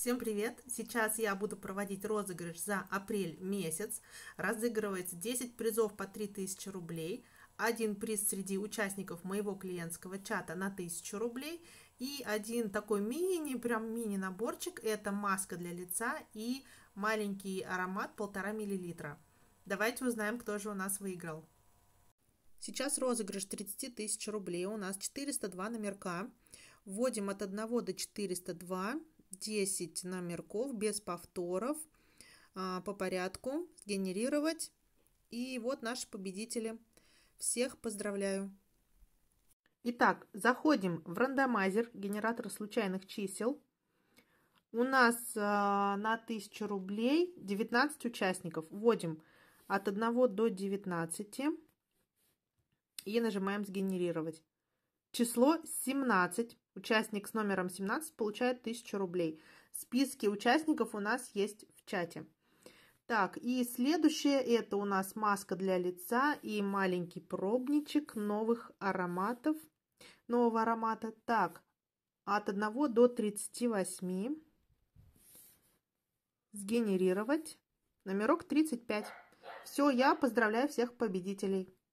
Всем привет! Сейчас я буду проводить розыгрыш за апрель месяц. Разыгрывается 10 призов по 3000 рублей. Один приз среди участников моего клиентского чата на 1000 рублей. И один такой мини, прям мини-наборчик. Это маска для лица и маленький аромат 1,5 мл. Давайте узнаем, кто же у нас выиграл. Сейчас розыгрыш 30 тысяч рублей. У нас 402 номерка. Вводим от 1 до 402. 10 номерков без повторов а, по порядку, сгенерировать. И вот наши победители. Всех поздравляю! Итак, заходим в рандомайзер, генератор случайных чисел. У нас а, на 1000 рублей 19 участников. Вводим от 1 до 19 и нажимаем «Сгенерировать». Число 17 Участник с номером 17 получает 1000 рублей. Списки участников у нас есть в чате. Так, и следующее это у нас маска для лица и маленький пробничек новых ароматов. Нового аромата. Так, от 1 до 38. Сгенерировать. Номерок 35. Все, я поздравляю всех победителей.